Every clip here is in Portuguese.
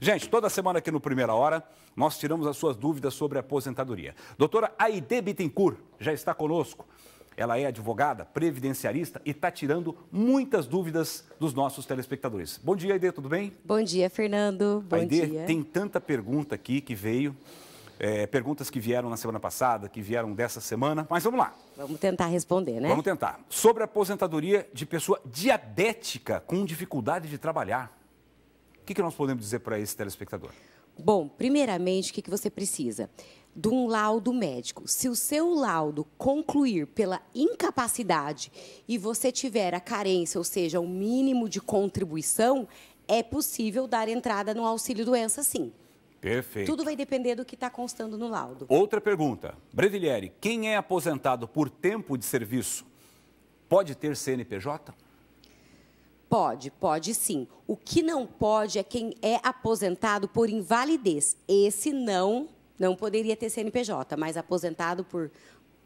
Gente, toda semana aqui no Primeira Hora, nós tiramos as suas dúvidas sobre aposentadoria. Doutora Aide Bittencourt já está conosco. Ela é advogada, previdenciarista e está tirando muitas dúvidas dos nossos telespectadores. Bom dia, Aide, tudo bem? Bom dia, Fernando. Bom Aide, dia. tem tanta pergunta aqui que veio. É, perguntas que vieram na semana passada, que vieram dessa semana, mas vamos lá. Vamos tentar responder, né? Vamos tentar. Sobre a aposentadoria de pessoa diabética com dificuldade de trabalhar. O que, que nós podemos dizer para esse telespectador? Bom, primeiramente, o que, que você precisa? de um laudo médico. Se o seu laudo concluir pela incapacidade e você tiver a carência, ou seja, o mínimo de contribuição, é possível dar entrada no auxílio doença, sim. Perfeito. Tudo vai depender do que está constando no laudo. Outra pergunta. Brevilieri, quem é aposentado por tempo de serviço pode ter CNPJ? Pode, pode sim. O que não pode é quem é aposentado por invalidez. Esse não, não poderia ter CNPJ, mas aposentado por,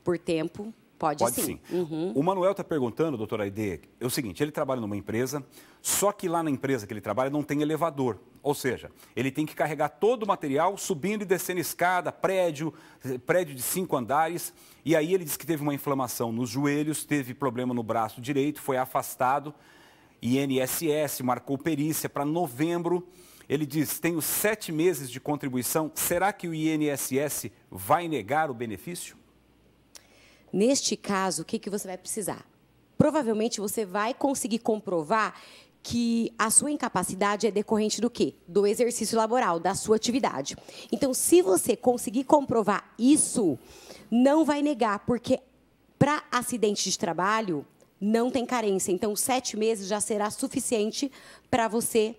por tempo, pode, pode sim. sim. Uhum. O Manuel está perguntando, doutora Aide, é o seguinte, ele trabalha numa empresa, só que lá na empresa que ele trabalha não tem elevador. Ou seja, ele tem que carregar todo o material subindo e descendo escada, prédio, prédio de cinco andares. E aí ele disse que teve uma inflamação nos joelhos, teve problema no braço direito, foi afastado INSS, marcou perícia para novembro. Ele diz: tenho sete meses de contribuição, será que o INSS vai negar o benefício? Neste caso, o que, que você vai precisar? Provavelmente você vai conseguir comprovar que a sua incapacidade é decorrente do quê? Do exercício laboral, da sua atividade. Então, se você conseguir comprovar isso, não vai negar, porque para acidente de trabalho, não tem carência. Então, sete meses já será suficiente para você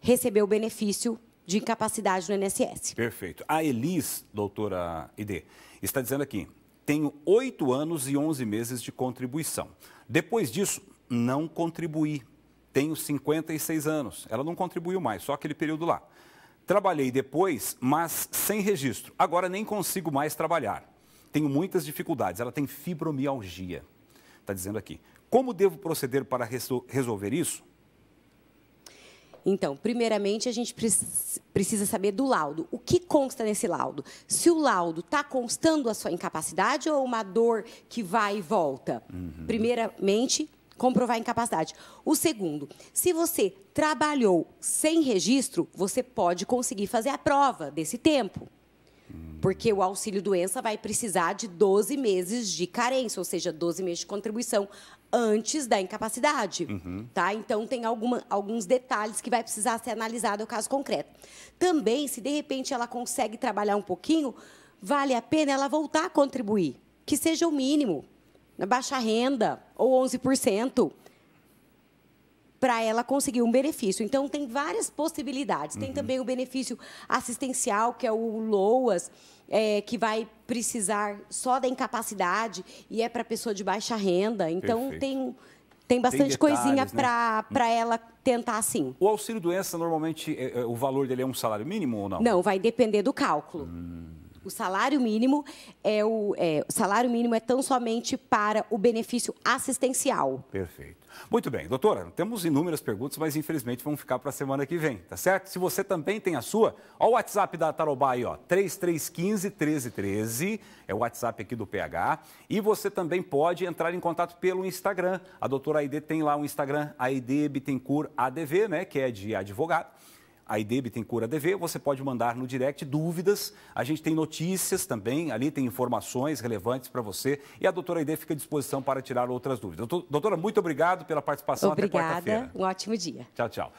receber o benefício de incapacidade no INSS. Perfeito. A Elis, doutora Ide, está dizendo aqui, tenho oito anos e onze meses de contribuição. Depois disso, não contribuí. Tenho 56 anos. Ela não contribuiu mais, só aquele período lá. Trabalhei depois, mas sem registro. Agora nem consigo mais trabalhar. Tenho muitas dificuldades. Ela tem fibromialgia está dizendo aqui. Como devo proceder para resolver isso? Então, primeiramente, a gente precisa saber do laudo. O que consta nesse laudo? Se o laudo está constando a sua incapacidade ou uma dor que vai e volta? Uhum. Primeiramente, comprovar a incapacidade. O segundo, se você trabalhou sem registro, você pode conseguir fazer a prova desse tempo. Porque o auxílio doença vai precisar de 12 meses de carência, ou seja, 12 meses de contribuição antes da incapacidade, uhum. tá? Então tem alguma, alguns detalhes que vai precisar ser analisado é o caso concreto. Também, se de repente ela consegue trabalhar um pouquinho, vale a pena ela voltar a contribuir, que seja o mínimo, na baixa renda ou 11% para ela conseguir um benefício. Então, tem várias possibilidades. Uhum. Tem também o benefício assistencial, que é o LOAS, é, que vai precisar só da incapacidade e é para pessoa de baixa renda. Então, Perfeito. tem tem bastante tem detalhes, coisinha né? para ela tentar assim. O auxílio doença normalmente é, é, o valor dele é um salário mínimo ou não? Não, vai depender do cálculo. Hum o salário mínimo é o, é, salário mínimo é tão somente para o benefício assistencial. Perfeito. Muito bem, doutora, temos inúmeras perguntas, mas infelizmente vão ficar para a semana que vem, tá certo? Se você também tem a sua, ó o WhatsApp da Tarobá aí, ó, 3315 1313, é o WhatsApp aqui do PH, e você também pode entrar em contato pelo Instagram. A doutora Aide tem lá um Instagram, Aide Bittencourt ADV, né, que é de advogado a IDEB tem cura DV, você pode mandar no direct dúvidas. A gente tem notícias também, ali tem informações relevantes para você. E a doutora IDEB fica à disposição para tirar outras dúvidas. Doutora, muito obrigado pela participação. Obrigada, até quarta-feira. um ótimo dia. Tchau, tchau.